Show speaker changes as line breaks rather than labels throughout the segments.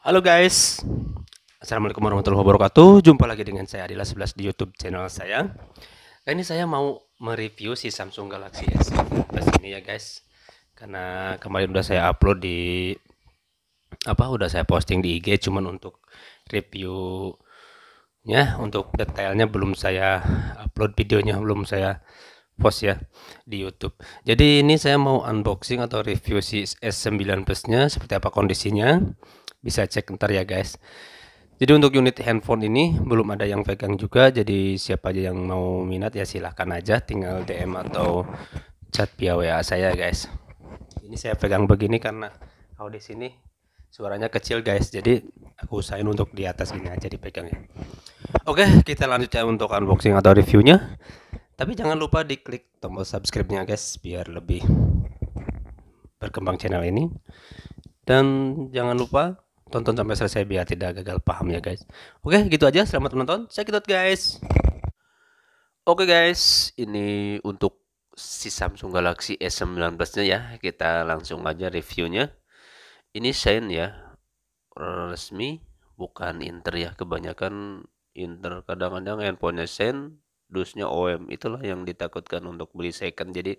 Halo guys, Assalamualaikum warahmatullahi wabarakatuh Jumpa lagi dengan saya Adila 11 di Youtube channel saya Kali ini saya mau mereview si Samsung Galaxy S15 ini ya guys Karena kemarin udah saya upload di Apa, udah saya posting di IG Cuman untuk review ya untuk detailnya belum saya upload videonya belum saya post ya di YouTube. Jadi ini saya mau unboxing atau review si S9 Plusnya seperti apa kondisinya bisa cek ntar ya guys jadi untuk unit handphone ini belum ada yang pegang juga jadi siapa aja yang mau minat ya silahkan aja tinggal DM atau chat via WA saya guys ini saya pegang begini karena kalau di sini suaranya kecil guys jadi aku usahain untuk di atas ini aja dipegang ya oke kita lanjut ya untuk unboxing atau reviewnya tapi jangan lupa diklik tombol subscribe-nya guys biar lebih berkembang channel ini dan jangan lupa tonton sampai selesai biar tidak gagal paham ya guys. Oke, gitu aja. Selamat menonton. Check it out guys. Oke guys, ini untuk si Samsung Galaxy S19-nya ya. Kita langsung aja reviewnya. Ini sign ya. Resmi, bukan inter ya. Kebanyakan inter kadang-kadang handphonenya sign, dusnya OM. Itulah yang ditakutkan untuk beli second. Jadi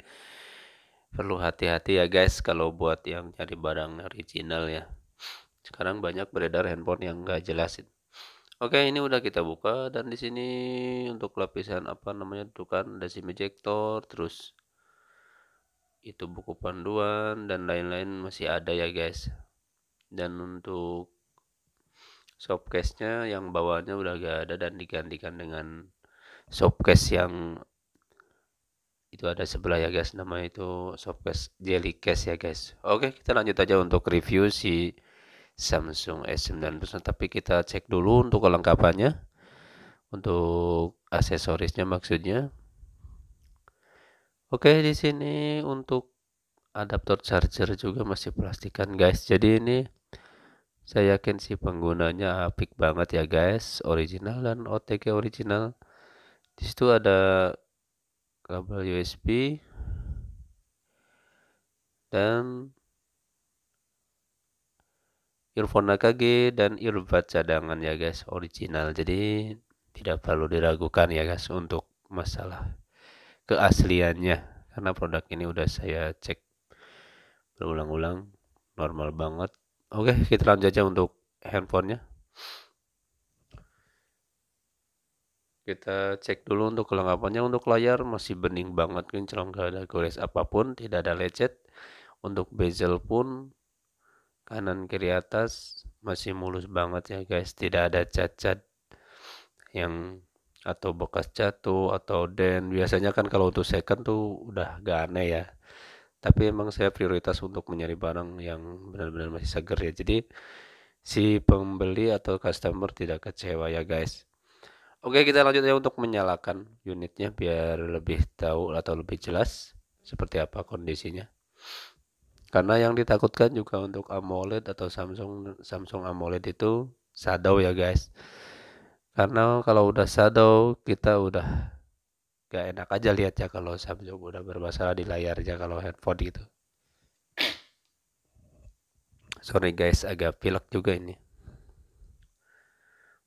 perlu hati-hati ya guys kalau buat yang cari barang original ya. Sekarang banyak beredar handphone yang enggak jelasin. Oke, ini udah kita buka dan di sini untuk lapisan apa namanya itu kan ada SIM ejector, terus itu buku panduan dan lain-lain masih ada ya guys. Dan untuk softcase nya yang bawahnya udah gak ada dan digantikan dengan softcase yang itu ada sebelah ya guys nama itu softcase jelly case ya guys. Oke, kita lanjut aja untuk review si Samsung S19 tapi kita cek dulu untuk kelengkapannya untuk aksesorisnya maksudnya Oke di sini untuk adaptor charger juga masih plastikan guys jadi ini saya yakin si penggunanya apik banget ya guys original dan OTG original disitu ada kabel USB dan earphone AKG dan earbud cadangan ya guys original jadi tidak perlu diragukan ya guys untuk masalah keasliannya karena produk ini udah saya cek berulang-ulang normal banget oke kita lanjut aja untuk handphonenya kita cek dulu untuk kelengkapannya untuk layar masih bening banget kinclong gak ada gores apapun tidak ada lecet untuk bezel pun kanan kiri atas masih mulus banget ya guys tidak ada cacat yang atau bekas jatuh atau dan biasanya kan kalau untuk second tuh udah gak aneh ya tapi emang saya prioritas untuk mencari barang yang benar-benar masih seger ya jadi si pembeli atau customer tidak kecewa ya guys oke kita lanjut ya untuk menyalakan unitnya biar lebih tahu atau lebih jelas seperti apa kondisinya karena yang ditakutkan juga untuk AMOLED atau Samsung Samsung AMOLED itu shadow ya guys karena kalau udah shadow kita udah
gak enak aja lihat
ya kalau Samsung udah bermasalah di layarnya kalau handphone gitu sorry guys agak pilek juga ini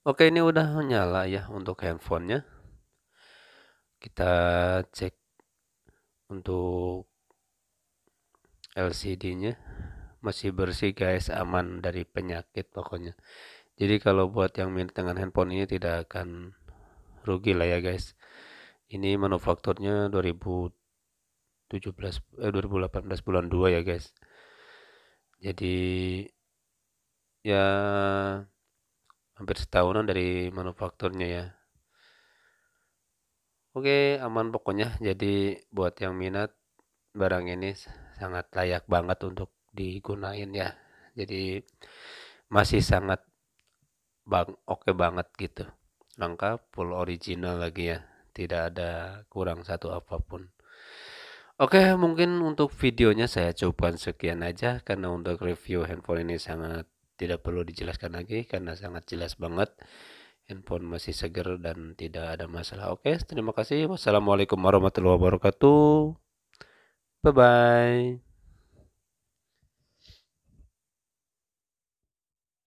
oke ini udah nyala ya untuk handphonenya kita cek untuk LCD-nya masih bersih guys, aman dari penyakit pokoknya. Jadi kalau buat yang mirip dengan handphone ini tidak akan rugi lah ya guys. Ini manufakturnya 2017 eh 2018 bulan 2 ya guys. Jadi ya hampir setahunan dari manufakturnya ya. Oke, aman pokoknya. Jadi buat yang minat barang ini sangat layak banget untuk digunain ya jadi masih sangat bang oke okay banget gitu lengkap full original lagi ya tidak ada kurang satu apapun Oke, okay, mungkin untuk videonya saya cobaan sekian aja karena untuk review handphone ini sangat tidak perlu dijelaskan lagi karena sangat jelas banget. Handphone masih seger dan tidak ada masalah. Oke, okay, terima kasih. Wassalamualaikum warahmatullahi wabarakatuh. 拜拜。